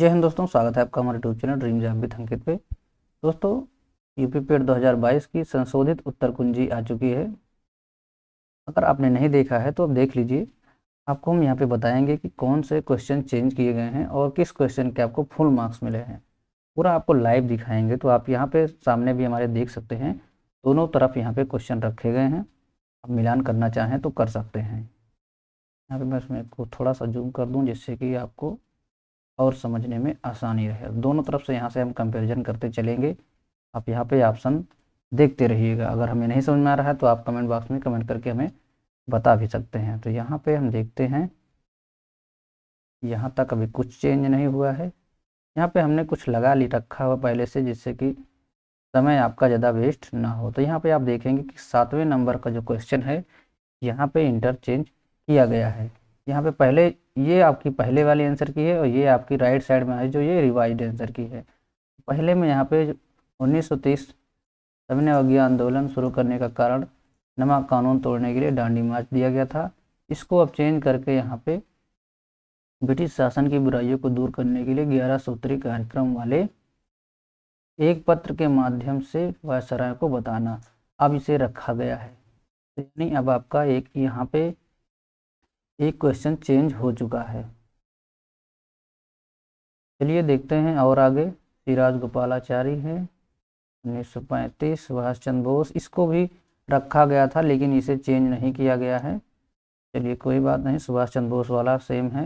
जय हिंद दोस्तों स्वागत है आपका हमारे यूट्यूब चैनल ड्रीम जैम्बी अंकित पे दोस्तों यूपी पेड 2022 की संशोधित उत्तर कुंजी आ चुकी है अगर आपने नहीं देखा है तो आप देख लीजिए आपको हम यहाँ पे बताएंगे कि कौन से क्वेश्चन चेंज किए गए हैं और किस क्वेश्चन के आपको फुल मार्क्स मिले हैं पूरा आपको लाइव दिखाएंगे तो आप यहाँ पे सामने भी हमारे देख सकते हैं दोनों तरफ यहाँ पे क्वेश्चन रखे गए हैं आप मिलान करना चाहें तो कर सकते हैं यहाँ पे मैं को थोड़ा सा जूम कर दूँ जिससे कि आपको और समझने में आसानी रहे दोनों तरफ से यहाँ से हम कंपेरिजन करते चलेंगे आप यहाँ पे ऑप्शन देखते रहिएगा अगर हमें नहीं समझ में आ रहा है तो आप कमेंट बॉक्स में कमेंट करके हमें बता भी सकते हैं तो यहाँ पे हम देखते हैं यहाँ तक अभी कुछ चेंज नहीं हुआ है यहाँ पे हमने कुछ लगा ली रखा हुआ पहले से जिससे कि समय आपका ज़्यादा वेस्ट ना हो तो यहाँ पे आप देखेंगे कि सातवें नंबर का जो क्वेश्चन है यहाँ पे इंटरचेंज किया गया है यहाँ पे पहले ये आपकी पहले वाली आंसर की है और ये आपकी राइट साइड में है जो ये रिवाइज आंसर की है पहले में यहाँ पे उन्नीस सौ तीस सविनय आंदोलन शुरू करने का कारण नमा कानून तोड़ने के लिए डांडी मार्च दिया गया था इसको अब चेंज करके यहाँ पे ब्रिटिश शासन की बुराइयों को दूर करने के लिए ग्यारह सूत्री कार्यक्रम वाले एक पत्र के माध्यम से वायसराय को बताना अब इसे रखा गया है तो यानी अब आपका एक यहाँ पे एक क्वेश्चन चेंज हो चुका है चलिए देखते हैं और आगे सिराज गोपालाचारी है उन्नीस सौ पैंतीस सुभाष चंद्र बोस इसको भी रखा गया था लेकिन इसे चेंज नहीं किया गया है चलिए कोई बात नहीं सुभाष चंद्र बोस वाला सेम है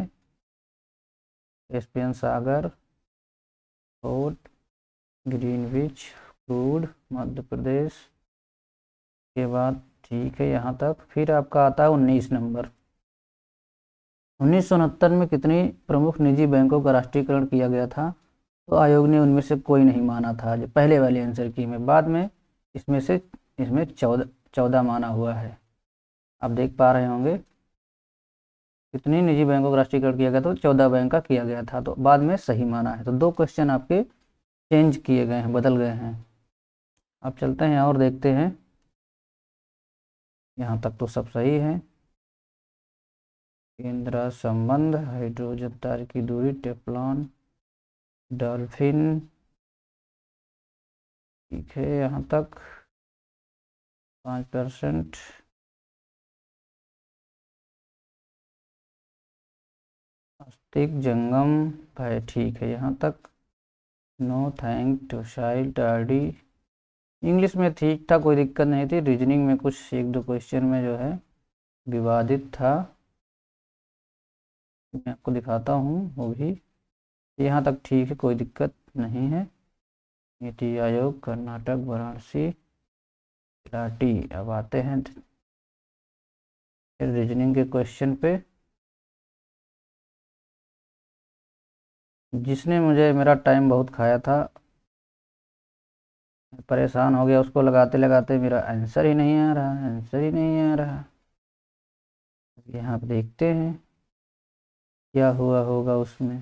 S P N Sagar fort Greenwich crude Madhya Pradesh के बाद ठीक है यहाँ तक फिर आपका आता है उन्नीस नंबर उन्नीस में कितनी प्रमुख निजी बैंकों का राष्ट्रीयकरण किया गया था तो आयोग ने उनमें से कोई नहीं माना था जो पहले वाले आंसर की में बाद में इसमें से इसमें चौदह चौदह माना हुआ है आप देख पा रहे होंगे कितनी निजी बैंकों का राष्ट्रीयकरण किया गया था तो चौदह बैंक का किया गया था तो बाद में सही माना है तो दो क्वेश्चन आपके चेंज किए गए हैं बदल गए हैं आप चलते हैं और देखते हैं यहाँ तक तो सब सही है केंद्र संबंध हाइड्रोजन तार की दूरी टेप्लॉन डॉल्फिन ठीक है यहाँ तक पाँच परसेंट अस्तिक जंगम भाई ठीक है यहाँ तक नो थैंक टू शाइल टी इंग्लिश में ठीक था कोई दिक्कत नहीं थी रीजनिंग में कुछ एक दो क्वेश्चन में जो है विवादित था मैं आपको दिखाता हूँ वो भी यहाँ तक ठीक है कोई दिक्कत नहीं है नीति आयोग कर्नाटक वाराणसी लाटी अब आते हैं रीजनिंग के क्वेश्चन पे जिसने मुझे मेरा टाइम बहुत खाया था परेशान हो गया उसको लगाते लगाते मेरा आंसर ही नहीं आ रहा आंसर ही नहीं आ रहा यहाँ पे देखते हैं क्या हुआ होगा उसमें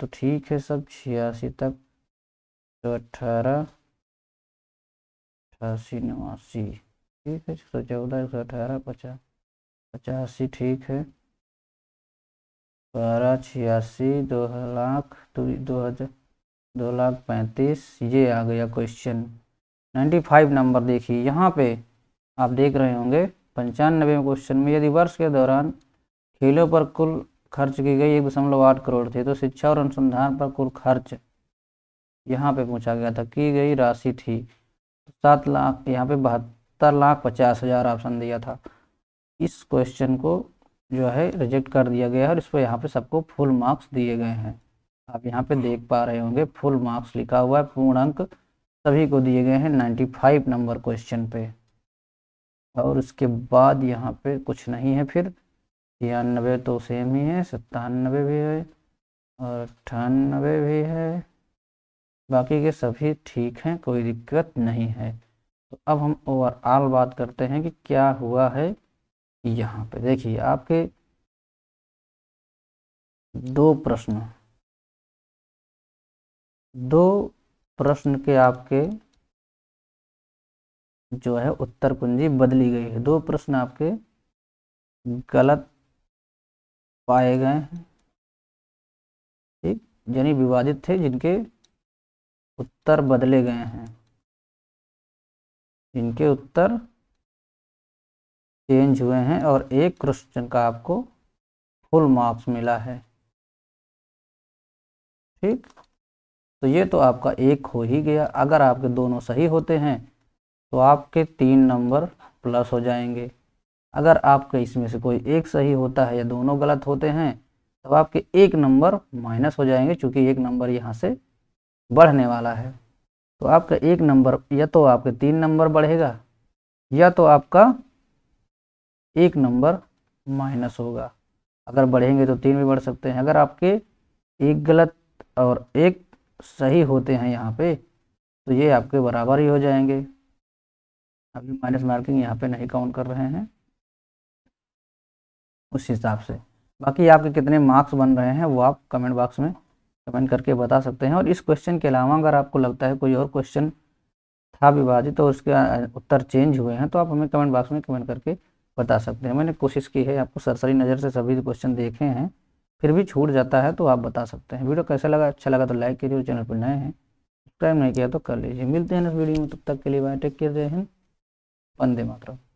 तो ठीक है सब छियासी तक तो अट्ठारह अठासी नवासी ठीक है एक सौ चौदह एक सौ अठारह पचास पचासी ठीक है बारह छियासी दो लाख दो हज़ार दो लाख पैंतीस ये आ गया क्वेश्चन नाइन्टी फाइव नंबर देखिए यहाँ पे आप देख रहे होंगे पंचानवे क्वेश्चन में यदि वर्ष के दौरान खेलों पर कुल खर्च की गई एक दशमलव आठ करोड़ थी तो शिक्षा और अनुसंधान पर कुल खर्च यहाँ पे पूछा गया था की गई राशि थी सात लाख यहाँ पे बहत्तर लाख पचास हजार ऑप्शन दिया था इस क्वेश्चन को जो है रिजेक्ट कर दिया गया है और इस पर यहाँ पे सबको फुल मार्क्स दिए गए हैं आप यहाँ पे देख पा रहे होंगे फुल मार्क्स लिखा हुआ है पूर्ण अंक सभी को दिए गए हैं नाइन्टी फाइव नंबर क्वेश्चन पे और उसके बाद यहाँ पे कुछ नहीं है फिर छियानबे तो सेम ही है सत्तानबे भी है और अट्ठानबे भी है बाकी के सभी ठीक हैं कोई दिक्कत नहीं है तो अब हम ओवरऑल बात करते हैं कि क्या हुआ है यहाँ पे देखिए आपके दो प्रश्न दो प्रश्न के आपके जो है उत्तर कुंजी बदली गई है दो प्रश्न आपके गलत पाए गए हैं ठीक यानी विवादित थे जिनके उत्तर बदले गए हैं जिनके उत्तर चेंज हुए हैं और एक क्वेश्चन का आपको फुल मार्क्स मिला है ठीक तो ये तो आपका एक हो ही गया अगर आपके दोनों सही होते हैं तो आपके तीन नंबर प्लस हो जाएंगे अगर आपके इसमें से कोई एक सही होता है या दोनों गलत होते हैं तो आपके एक नंबर माइनस हो जाएंगे क्योंकि एक नंबर यहाँ से बढ़ने वाला है तो आपका एक नंबर या तो आपके तीन नंबर बढ़ेगा या तो आपका एक नंबर माइनस होगा अगर बढ़ेंगे तो तीन भी बढ़ सकते हैं अगर आपके एक गलत और एक सही होते हैं यहाँ पे तो ये आपके बराबर ही हो जाएंगे अभी माइनस मार्किंग यहाँ पे नहीं काउंट कर रहे हैं उस हिसाब से बाकी आपके कितने मार्क्स बन रहे हैं वो आप कमेंट बॉक्स में कमेंट करके बता सकते हैं और इस क्वेश्चन के अलावा अगर आपको लगता है कोई और क्वेश्चन था विभाजित तो उसके उत्तर चेंज हुए हैं तो आप हमें कमेंट बॉक्स में कमेंट करके बता सकते हैं मैंने कोशिश की है आपको सरसरी नज़र से सभी क्वेश्चन देखे हैं फिर भी छूट जाता है तो आप बता सकते हैं वीडियो कैसा लगा अच्छा लगा तो लाइक कीजिए और चैनल पर नए हैं सब्सक्राइब नहीं किया तो कर लीजिए मिलते हैं इस वीडियो में तब तक के लिए बाय टेक केयर जय हिंद वंदे मातरम